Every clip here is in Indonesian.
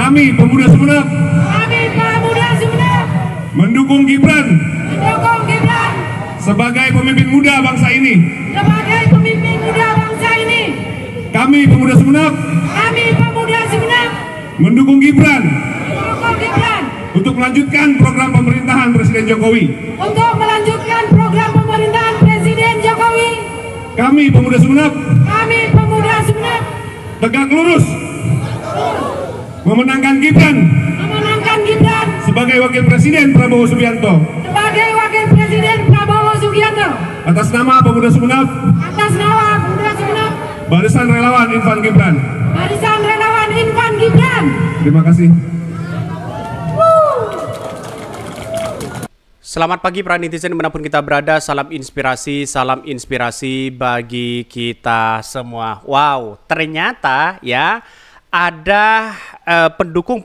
Kami pemuda Sumeneb. Kami pemuda Sumeneb. Mendukung Gibran. Mendukung Gibran. Sebagai pemimpin muda bangsa ini. Sebagai pemimpin muda bangsa ini. Kami pemuda Sumeneb. Kami pemuda Sumeneb. Mendukung Gibran. Mendukung Gibran. Untuk melanjutkan program pemerintahan Presiden Jokowi. Untuk melanjutkan program pemerintahan Presiden Jokowi. Kami pemuda Sumeneb. Kami pemuda Sumeneb. Tegak lurus. Memenangkan Gibran. Memenangkan Gibran. Sebagai Wakil Presiden Prabowo Subianto. Sebagai Wakil Presiden Prabowo Subianto. Atas nama Pemuda Sumenep. Atas nama Pemuda Sumenep. Barisan Relawan Infan Gibran. Barisan Relawan Infan Gibran. Terima kasih. Selamat pagi para netizen dimanapun kita berada, salam inspirasi, salam inspirasi bagi kita semua. Wow, ternyata ya ada pendukung eh,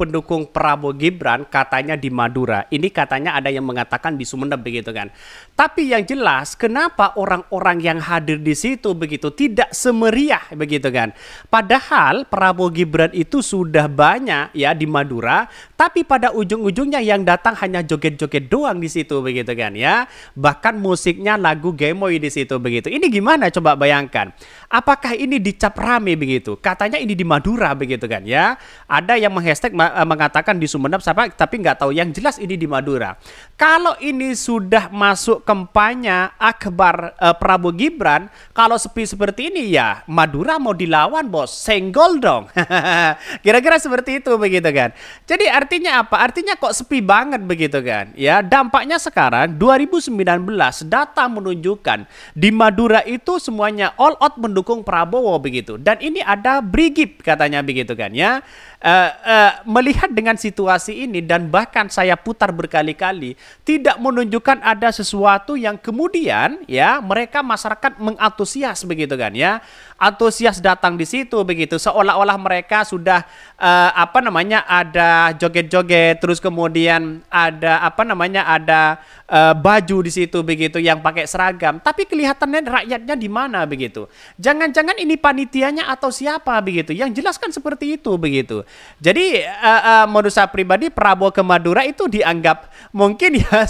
pendukung-pendukung Prabowo Gibran katanya di Madura. Ini katanya ada yang mengatakan di Sumeneb begitu kan. Tapi yang jelas, kenapa orang-orang yang hadir di situ begitu tidak semeriah begitu kan? Padahal Prabowo Gibran itu sudah banyak ya di Madura, tapi pada ujung-ujungnya yang datang hanya joget-joget doang di situ begitu kan ya. Bahkan musiknya lagu gemoy di situ begitu. Ini gimana coba bayangkan? Apakah ini dicap rame begitu? Katanya ini di Madura begitu kan ya. Ada yang menghashtag mengatakan di Sumeneb siapa tapi nggak tahu yang jelas ini di Madura. Kalau ini sudah masuk kampanye akbar eh, Prabowo Gibran, kalau sepi seperti ini ya Madura mau dilawan bos, senggol dong. Kira-kira seperti itu begitu kan. Jadi artinya apa? Artinya kok sepi banget begitu kan. Ya dampaknya sekarang 2019 data menunjukkan di Madura itu semuanya all out mendukung Prabowo begitu. Dan ini ada brigip katanya begitu kan ya. Uh, uh, melihat dengan situasi ini dan bahkan saya putar berkali-kali tidak menunjukkan ada sesuatu yang kemudian ya mereka masyarakat mengantusias begitu kan ya antusias datang di situ begitu seolah-olah mereka sudah uh, apa namanya ada joget-joget terus kemudian ada apa namanya ada uh, baju di situ begitu yang pakai seragam tapi kelihatannya rakyatnya di mana begitu jangan-jangan ini panitianya atau siapa begitu yang jelaskan seperti itu begitu jadi uh, uh, menurut saya pribadi Prabowo ke Madura itu dianggap mungkin ya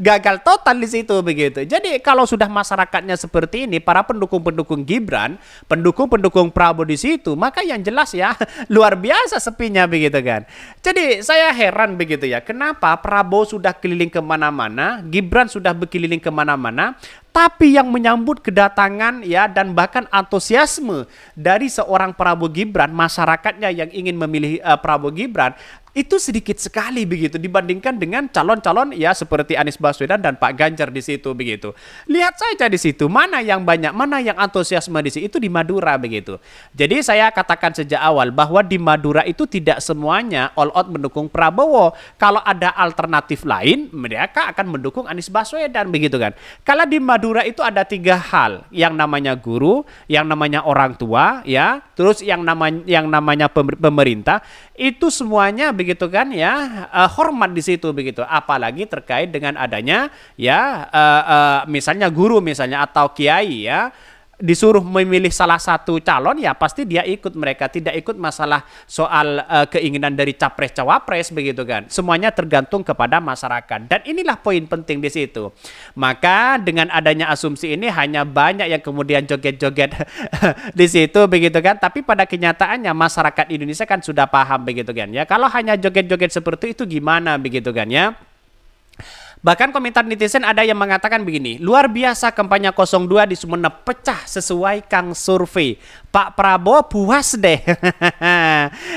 gagal total di situ begitu jadi kalau sudah masyarakatnya seperti ini para pendukung-pendukung Gibran Kan? pendukung-pendukung Prabowo di situ maka yang jelas ya luar biasa sepinya begitu kan jadi saya heran begitu ya kenapa Prabowo sudah keliling kemana-mana Gibran sudah berkeliling kemana-mana tapi yang menyambut kedatangan ya dan bahkan antusiasme dari seorang Prabowo Gibran masyarakatnya yang ingin memilih uh, Prabowo Gibran itu sedikit sekali begitu dibandingkan dengan calon-calon ya seperti Anies Baswedan dan Pak Ganjar di situ begitu. Lihat saja di situ mana yang banyak, mana yang antusiasme di situ itu di Madura begitu. Jadi saya katakan sejak awal bahwa di Madura itu tidak semuanya all out mendukung Prabowo. Kalau ada alternatif lain, mereka akan mendukung Anies Baswedan begitu kan. Kalau di Madura itu ada tiga hal, yang namanya guru, yang namanya orang tua, ya, terus yang namanya yang namanya pemerintah itu semuanya begitu kan ya uh, hormat di situ begitu apalagi terkait dengan adanya ya uh, uh, misalnya guru misalnya atau kiai ya disuruh memilih salah satu calon ya pasti dia ikut mereka tidak ikut masalah soal uh, keinginan dari capres cawapres begitu kan semuanya tergantung kepada masyarakat dan inilah poin penting di situ maka dengan adanya asumsi ini hanya banyak yang kemudian joget-joget di situ begitu kan tapi pada kenyataannya masyarakat Indonesia kan sudah paham begitu kan ya kalau hanya joget-joget seperti itu gimana begitu kan ya Bahkan komentar netizen ada yang mengatakan begini, luar biasa kampanye 02 di Sumeneb pecah sesuai Kang survei. Pak Prabowo puas deh.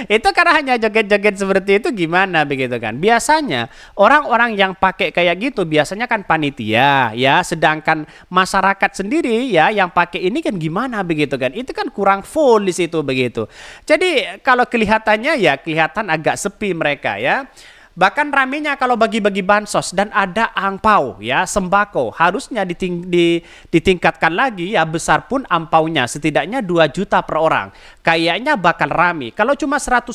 itu karena hanya joget-joget seperti itu gimana begitu kan. Biasanya orang-orang yang pakai kayak gitu biasanya kan panitia ya, sedangkan masyarakat sendiri ya yang pakai ini kan gimana begitu kan. Itu kan kurang full di situ begitu. Jadi kalau kelihatannya ya kelihatan agak sepi mereka ya. Bahkan ramenya kalau bagi-bagi bansos dan ada angpau ya, sembako. Harusnya diting di ditingkatkan lagi ya besar pun angpaunya setidaknya 2 juta per orang. Kayaknya bakal rame. Kalau cuma 150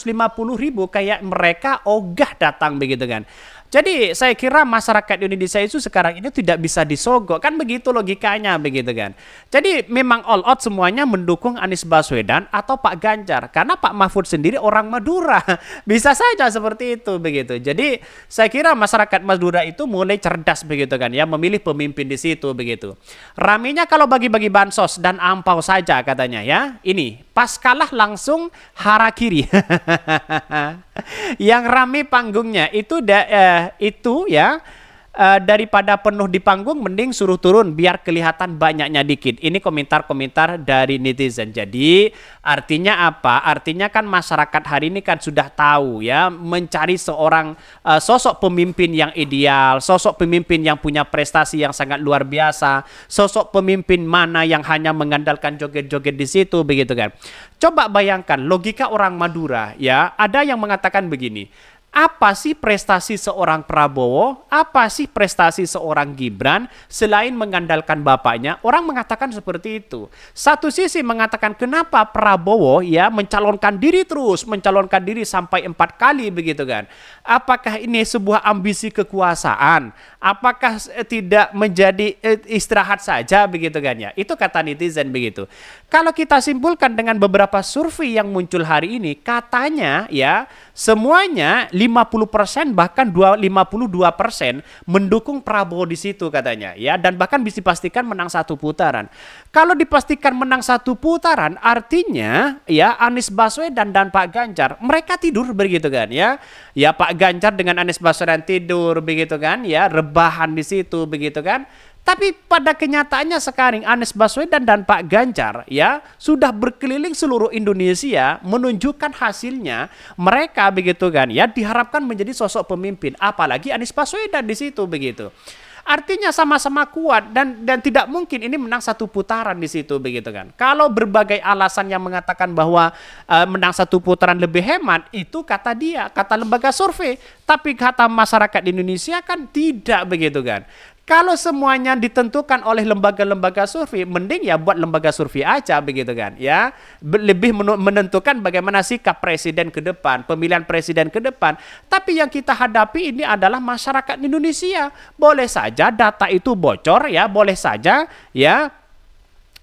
ribu kayak mereka ogah datang begitu kan. Jadi saya kira masyarakat Indonesia itu sekarang ini tidak bisa disogok kan begitu logikanya begitu kan. Jadi memang all out semuanya mendukung Anies Baswedan atau Pak Ganjar karena Pak Mahfud sendiri orang Madura bisa saja seperti itu begitu. Jadi saya kira masyarakat Madura itu mulai cerdas begitu kan ya memilih pemimpin di situ begitu. Raminya kalau bagi-bagi bansos dan ampau saja katanya ya ini Pas kalah langsung hara kiri. yang rame panggungnya itu da, eh, itu ya uh, daripada penuh di panggung mending suruh turun biar kelihatan banyaknya dikit. Ini komentar-komentar dari netizen. Jadi artinya apa? Artinya kan masyarakat hari ini kan sudah tahu ya mencari seorang uh, sosok pemimpin yang ideal, sosok pemimpin yang punya prestasi yang sangat luar biasa, sosok pemimpin mana yang hanya mengandalkan joget-joget di situ begitu kan. Coba bayangkan logika orang Madura ya, ada yang mengatakan begini apa sih prestasi seorang Prabowo? Apa sih prestasi seorang Gibran selain mengandalkan bapaknya? Orang mengatakan seperti itu. Satu sisi mengatakan kenapa Prabowo ya mencalonkan diri terus, mencalonkan diri sampai empat kali begitu kan. Apakah ini sebuah ambisi kekuasaan? Apakah eh, tidak menjadi eh, istirahat saja begitu kan ya? Itu kata netizen begitu. Kalau kita simpulkan dengan beberapa survei yang muncul hari ini, katanya ya semuanya 50% bahkan dua 52% mendukung Prabowo di situ katanya ya dan bahkan bisa dipastikan menang satu putaran. Kalau dipastikan menang satu putaran artinya ya Anies Baswedan dan Pak Ganjar mereka tidur begitu kan ya. Ya Pak Ganjar dengan Anies Baswedan tidur begitu kan ya rebahan di situ begitu kan. Tapi pada kenyataannya sekarang Anies Baswedan dan Pak Ganjar ya sudah berkeliling seluruh Indonesia menunjukkan hasilnya mereka begitu kan ya diharapkan menjadi sosok pemimpin apalagi Anies Baswedan di situ begitu. Artinya sama-sama kuat dan dan tidak mungkin ini menang satu putaran di situ begitu kan. Kalau berbagai alasan yang mengatakan bahwa e, menang satu putaran lebih hemat itu kata dia, kata lembaga survei, tapi kata masyarakat di Indonesia kan tidak begitu kan. Kalau semuanya ditentukan oleh lembaga-lembaga survei, mending ya buat lembaga survei aja begitu kan, ya. Lebih menentukan bagaimana sikap presiden ke depan, pemilihan presiden ke depan. Tapi yang kita hadapi ini adalah masyarakat Indonesia. Boleh saja data itu bocor ya, boleh saja ya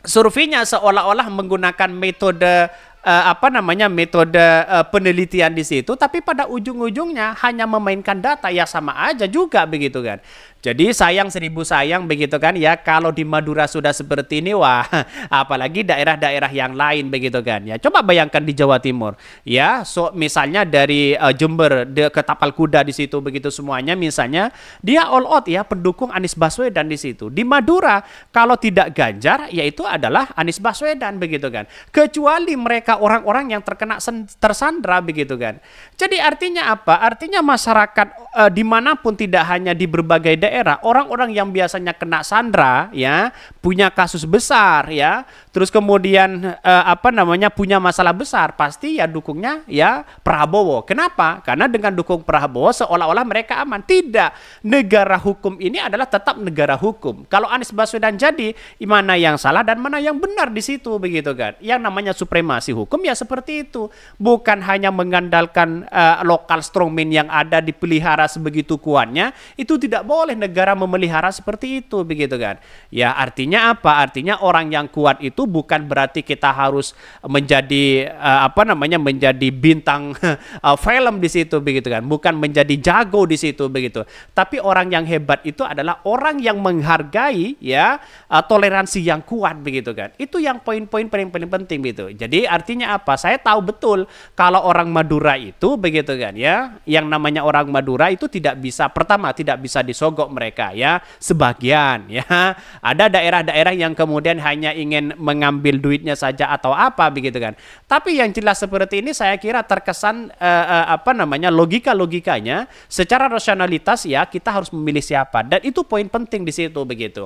surveinya seolah-olah menggunakan metode uh, apa namanya metode uh, penelitian di situ tapi pada ujung-ujungnya hanya memainkan data ya sama aja juga begitu kan jadi sayang seribu sayang begitu kan ya kalau di Madura sudah seperti ini wah apalagi daerah-daerah yang lain begitu kan ya. Coba bayangkan di Jawa Timur ya so misalnya dari uh, Jember de, ke Tapal Kuda di situ begitu semuanya misalnya dia all out ya pendukung Anies Baswedan di situ. Di Madura kalau tidak Ganjar yaitu adalah Anies Baswedan begitu kan. Kecuali mereka orang-orang yang terkena tersandra begitu kan. Jadi artinya apa? Artinya masyarakat uh, dimanapun tidak hanya di berbagai daerah daerah orang-orang yang biasanya kena sandra ya punya kasus besar ya terus kemudian eh, apa namanya punya masalah besar pasti ya dukungnya ya Prabowo kenapa karena dengan dukung Prabowo seolah-olah mereka aman tidak negara hukum ini adalah tetap negara hukum kalau Anies Baswedan jadi mana yang salah dan mana yang benar di situ begitu kan yang namanya supremasi hukum ya seperti itu bukan hanya mengandalkan eh, lokal strongman yang ada dipelihara sebegitu kuatnya itu tidak boleh negara memelihara seperti itu begitu kan. Ya artinya apa? Artinya orang yang kuat itu bukan berarti kita harus menjadi uh, apa namanya menjadi bintang uh, film di situ begitu kan. Bukan menjadi jago di situ begitu. Tapi orang yang hebat itu adalah orang yang menghargai ya uh, toleransi yang kuat begitu kan. Itu yang poin-poin paling-paling penting gitu. Jadi artinya apa? Saya tahu betul kalau orang Madura itu begitu kan ya. Yang namanya orang Madura itu tidak bisa pertama tidak bisa disogok kelompok mereka ya, sebagian ya. Ada daerah-daerah yang kemudian hanya ingin mengambil duitnya saja atau apa begitu kan. Tapi yang jelas seperti ini saya kira terkesan uh, uh, apa namanya logika-logikanya secara rasionalitas ya kita harus memilih siapa dan itu poin penting di situ begitu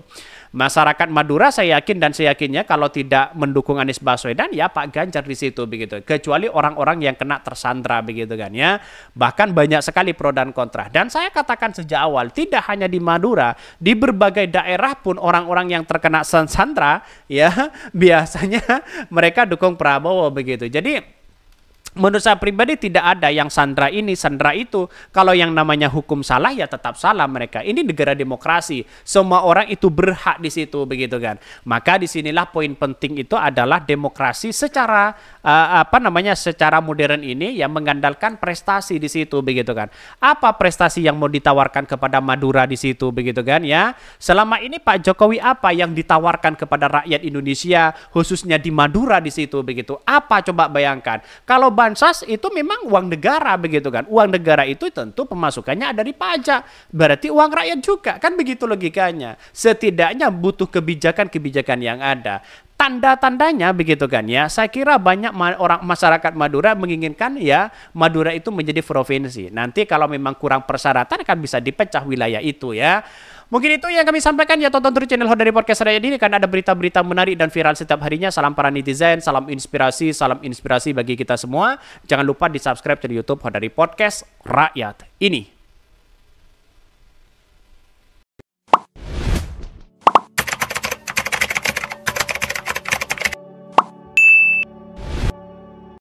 masyarakat Madura saya yakin dan saya yakinnya kalau tidak mendukung Anies Baswedan ya Pak Ganjar di situ begitu. Kecuali orang-orang yang kena tersandra begitu kan ya. Bahkan banyak sekali pro dan kontra. Dan saya katakan sejak awal tidak hanya di Madura, di berbagai daerah pun orang-orang yang terkena sandra ya biasanya mereka dukung Prabowo begitu. Jadi Menurut saya pribadi tidak ada yang sandra ini, sandra itu. Kalau yang namanya hukum salah ya tetap salah mereka. Ini negara demokrasi. Semua orang itu berhak di situ begitu kan. Maka disinilah poin penting itu adalah demokrasi secara uh, apa namanya secara modern ini yang mengandalkan prestasi di situ begitu kan. Apa prestasi yang mau ditawarkan kepada Madura di situ begitu kan ya. Selama ini Pak Jokowi apa yang ditawarkan kepada rakyat Indonesia khususnya di Madura di situ begitu. Apa coba bayangkan. Kalau bansos itu memang uang negara begitu kan. Uang negara itu tentu pemasukannya ada di pajak. Berarti uang rakyat juga kan begitu logikanya. Setidaknya butuh kebijakan-kebijakan yang ada tanda-tandanya begitu kan ya. Saya kira banyak ma orang masyarakat Madura menginginkan ya Madura itu menjadi provinsi. Nanti kalau memang kurang persyaratan kan bisa dipecah wilayah itu ya. Mungkin itu yang kami sampaikan ya tonton terus channel dari Podcast Raya ini karena ada berita-berita menarik dan viral setiap harinya. Salam para netizen, salam inspirasi, salam inspirasi bagi kita semua. Jangan lupa di subscribe channel YouTube Hodari Podcast Rakyat ini.